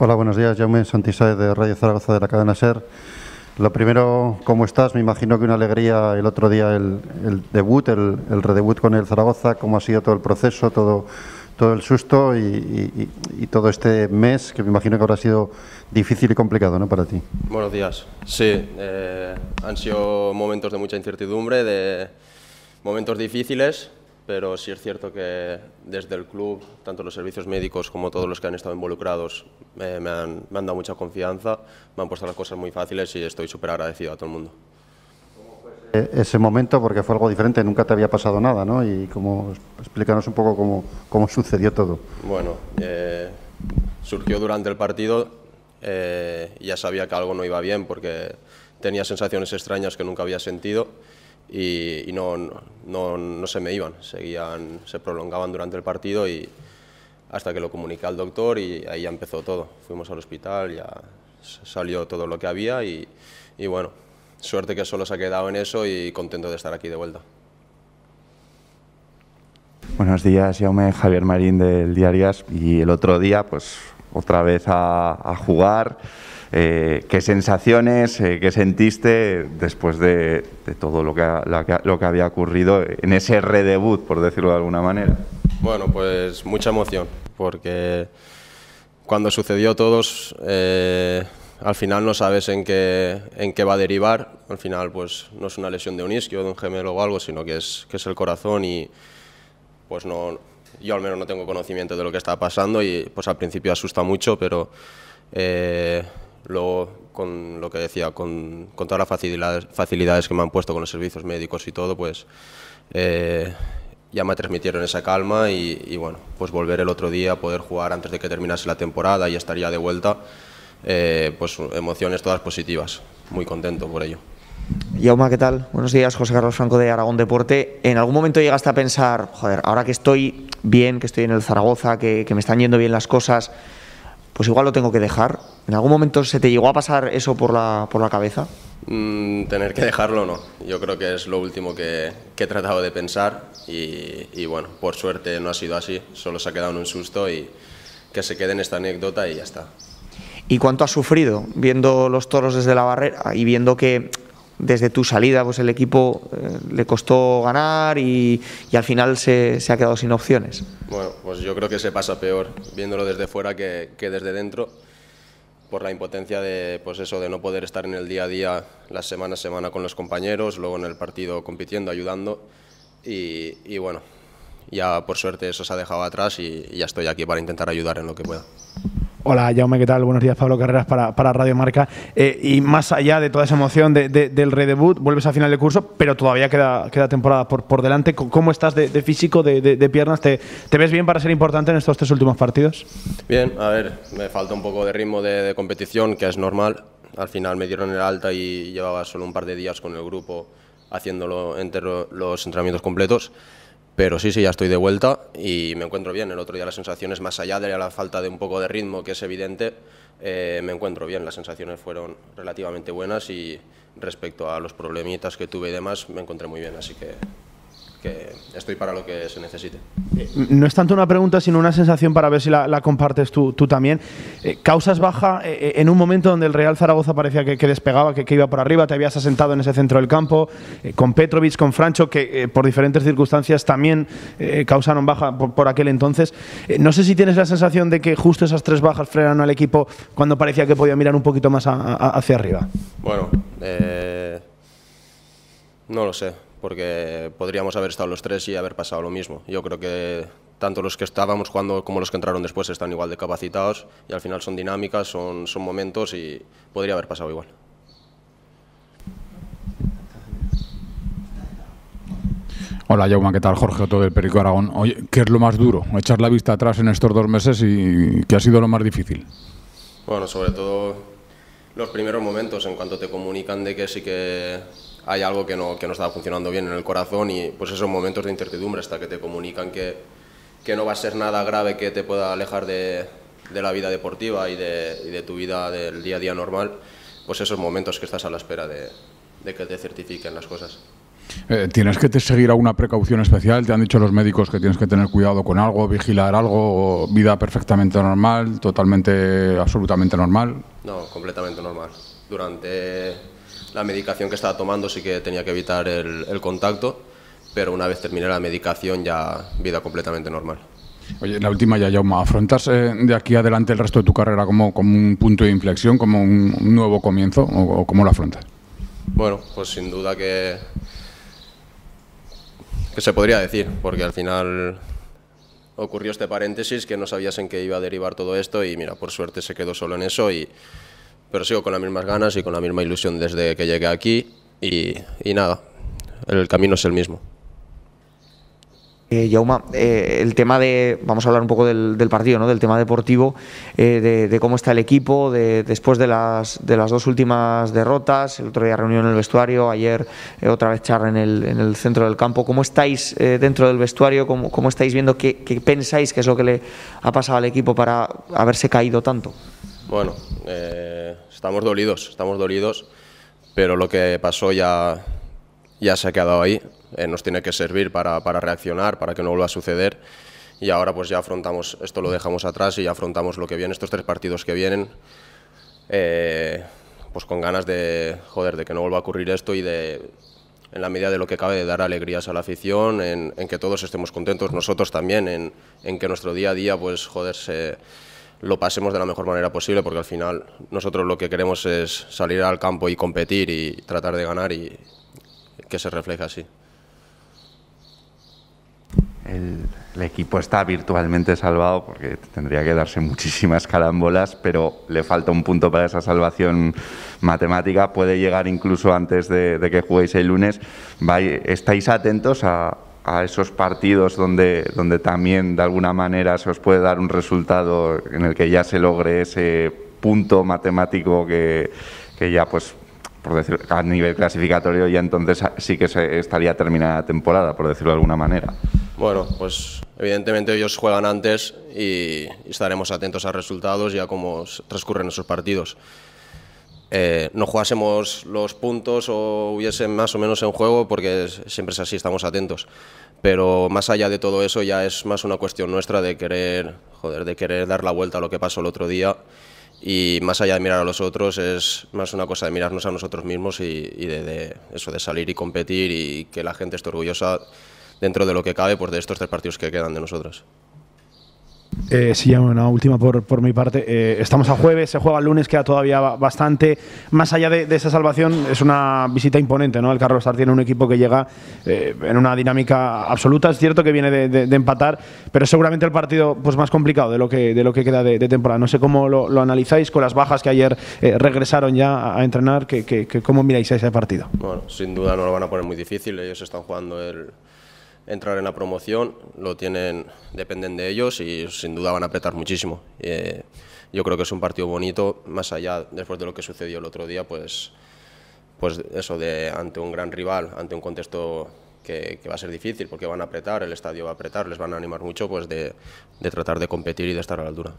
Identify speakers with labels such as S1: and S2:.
S1: Hola, buenos días. Jaume Santisae de Radio Zaragoza de la cadena SER. Lo primero, ¿cómo estás? Me imagino que una alegría el otro día el, debut, el, redebut con el Zaragoza, cómo ha sido todo el proceso, todo, el susto y, todo este mes que me imagino que habrá sido difícil y complicado ¿no? para ti.
S2: Buenos días. Sí, eh, han sido momentos de mucha incertidumbre, de momentos difíciles, pero sí es cierto que desde el club, tanto los servicios médicos como todos los que han estado involucrados eh, me, han, me, dado mucha confianza, me han puesto las cosas muy fáciles y estoy súper agradecido a todo el mundo.
S1: ¿Cómo fue ese... momento, porque fue algo diferente, nunca te había pasado nada, ¿no? Y como, explícanos un poco cómo, cómo sucedió todo.
S2: Bueno, eh, surgió durante el partido, eh, ya sabía que algo no iba bien porque tenía sensaciones extrañas que nunca había sentido y, no, no, no, no se me iban, seguían, se prolongaban durante el partido y, hasta que lo comuniqué al doctor y ahí ya empezó todo. Fuimos al hospital, ya salió todo lo que había y, bueno, suerte que solo se ha quedado en eso y contento de estar aquí de vuelta.
S1: Buenos días, Jaume, Javier Marín del Diarias y el otro día pues otra vez a, jugar. Eh, ¿Qué sensaciones, eh, qué sentiste después de, todo lo que, lo que, había ocurrido en ese redebut, por decirlo de alguna manera?
S2: Bueno, pues mucha emoción porque cuando sucedió todos, eh, al final no sabes en qué, en qué va a derivar. Al final, pues no es una lesión de un isquio, de un gemelo o algo, sino que es, que es el corazón y pues no, yo al menos no tengo conocimiento de lo que está pasando y pues al principio asusta mucho, pero eh, luego con lo que decía, con, con todas las facilidades, facilidades, que me han puesto con los servicios médicos y todo, pues eh, ya me transmitieron esa calma y, bueno, pues volver el otro día, a poder jugar antes de que terminase la temporada y estaría de vuelta, eh, pues emociones todas positivas, muy contento por ello.
S3: Yauma, ¿qué tal? Buenos días, José Carlos Franco de Aragón Deporte. ¿En algún momento llegaste a pensar, joder, ahora que estoy bien, que estoy en el Zaragoza, que, me están yendo bien las cosas, pues igual lo tengo que dejar? ¿En algún momento se te llegó a pasar eso por por la cabeza?
S2: Mm, tener que dejarlo no. Yo creo que es lo último que, he tratado de pensar y, bueno, por suerte no ha sido así. Solo se ha quedado en un susto y que se quede en esta anécdota y ya está.
S3: ¿Y cuánto has sufrido viendo los toros desde la barrera y viendo que desde tu salida pues el equipo eh, le costó ganar y, al final se, ha quedado sin opciones?
S2: Bueno, pues yo creo que se pasa peor viéndolo desde fuera que, que desde dentro por la impotencia de, pues eso, de no poder estar en el día a día, la semana a semana con los compañeros, luego en el partido compitiendo, ayudando. Y, bueno, ya por suerte eso se ha dejado atrás y ya estoy aquí para intentar ayudar en lo que pueda.
S4: Hola, Jaume, ¿qué tal? Buenos días, Pablo Carreras para, Radio Marca. Eh, y más allá de toda esa emoción de, de, del redebut, vuelves a final de curso, pero todavía queda, temporada por, delante. ¿Cómo estás de, físico, de, piernas? ¿Te, ¿Te, ves bien para ser importante en estos tres últimos partidos?
S2: Bien, a ver, me falta un poco de ritmo de competición, que es normal. Al final me dieron el alta y llevaba solo un par de días con el grupo haciéndolo entre los entrenamientos completos. Pero sí, sí, ya estoy de vuelta y me encuentro bien. El otro día las sensaciones, más allá de la falta de un poco de ritmo que es evidente, eh, me encuentro bien. Las sensaciones fueron relativamente buenas y respecto a los problemitas que tuve y demás, me encontré muy bien. Así que estoy para lo que se necesite.
S4: Eh, no es tanto una pregunta, sino una sensación para ver si la, compartes tú, también. Eh, causas baja eh, en un momento donde el Real Zaragoza parecía que, despegaba, que, iba por arriba, te habías asentado en ese centro del campo, con Petrovic, con Francho, que por diferentes circunstancias también causaron baja por, aquel entonces. no sé si tienes la sensación de que justo esas tres bajas frenaron al equipo cuando parecía que podía mirar un poquito más hacia arriba.
S2: Bueno, no lo sé porque podríamos haber estado los tres y haber pasado lo mismo. Yo creo que tanto los que estábamos jugando como los que entraron después están igual de capacitados y al final son dinámicas, son, son momentos y podría haber pasado igual. Hola, Jaume, ¿qué tal? Jorge Otto del Perico Aragón. Oye, ¿qué es lo más duro? Echar la vista atrás en estos dos meses y ¿qué ha sido lo más difícil? Bueno, sobre todo los primeros momentos, en cuanto te comunican de que sí que hay algo que no, que está funcionando bien en el corazón y pues esos momentos de incertidumbre hasta que te comunican que, no va a ser nada grave que te pueda alejar de, la vida deportiva y de, tu vida del día a día normal, pues esos momentos que estás a la espera de, que te certifiquen las cosas. Eh, ¿Tienes que seguir alguna precaución especial? ¿Te han dicho los médicos que tienes que tener cuidado con algo, vigilar algo, vida perfectamente normal, totalmente, absolutamente normal? No, completamente normal. Durante la medicación que estaba tomando sí que tenía que evitar el, contacto, pero una vez terminé la medicación ya vida completamente normal. Oye, la última ya, Jaume. ¿Afrontas eh, de aquí adelante el resto de tu carrera como, como un punto de inflexión, como un, nuevo comienzo, o, o, cómo lo afrontas? Bueno, pues sin duda que, que se podría decir, porque al final ocurrió este paréntesis que no sabías en qué iba a derivar todo esto y mira, por suerte se quedó solo en eso y pero sigo con las mismas ganas y con la misma ilusión desde que llegué aquí y, nada, el camino es el mismo.
S3: Yauma, eh, eh, el tema de, vamos a hablar un poco del, partido, ¿no? del tema deportivo, eh, de, cómo está el equipo, después de las, de las dos últimas derrotas, el otro día reunión en el vestuario, ayer otra vez charla en el, en el, centro del campo, ¿cómo estáis dentro del vestuario? ¿Cómo, estáis viendo? ¿Qué, ¿Qué pensáis que es lo que le ha pasado al equipo para haberse caído tanto?
S2: Bueno, eh, estamos dolidos, estamos dolidos, pero lo que pasó ya, ya se ha quedado ahí. Eh, nos tiene que servir para, reaccionar, para que no vuelva a suceder. Y ahora pues ya afrontamos, esto lo dejamos atrás y ya afrontamos lo que viene, estos tres partidos que vienen, eh, pues con ganas de, joder, de que no vuelva a ocurrir esto y de, en la medida de lo que cabe, de dar alegrías a la afición, en, que todos estemos contentos, nosotros también, en, en, que nuestro día a día, pues joder, se lo pasemos de la mejor manera posible, porque al final nosotros lo que queremos es salir al campo y competir y tratar de ganar y que se refleje así.
S1: El, equipo está virtualmente salvado porque tendría que darse muchísimas carambolas, pero le falta un punto para esa salvación matemática. Puede llegar incluso antes de, que juguéis el lunes. ¿Estáis atentos a, a esos partidos donde, donde también de alguna manera se os puede dar un resultado en el que ya se logre ese punto matemático que, ya pues por a nivel clasificatorio ya entonces sí que se estaría terminada la temporada, por decirlo de alguna manera.
S2: Bueno, pues evidentemente ellos juegan antes y estaremos atentos a resultados ya a cómo transcurren esos partidos. Eh, no jugásemos los puntos o hubiese más o menos en juego, porque siempre es así, estamos atentos. Pero más allá de todo eso, ya es más una cuestión nuestra de querer, de querer dar la vuelta a lo que pasó el otro día. Y más allá de mirar a los otros, es más una cosa de mirarnos a nosotros mismos y, de, eso, de salir y competir y que la gente esté orgullosa dentro de lo que cabe pues, de estos tres partidos que quedan de nosotros.
S4: Eh, sí, una última por, mi parte. Eh, estamos a jueves, se juega el lunes, queda todavía bastante. Más allá de, esa salvación, es una visita imponente, ¿no? El Carlos Sartre tiene un equipo que llega eh, en una dinámica absoluta. Es cierto que viene de, empatar, pero seguramente el partido pues, más complicado de lo que, de lo que queda de, temporada. No sé cómo lo, analizáis con las bajas que ayer regresaron ya a entrenar, que, ¿cómo miráis ese partido?
S2: Bueno, sin duda no lo van a poner muy difícil. Ellos están jugando el entrar en la promoción, lo tienen, dependen de ellos y sin duda van a apretar muchísimo. Eh, yo creo que es un partido bonito, más allá después de lo que sucedió el otro día, pues, pues eso de ante un gran rival, ante un contexto que, va a ser difícil porque van a apretar, el estadio va a apretar, les van a animar mucho, pues de tratar de
S4: competir y de estar a la altura.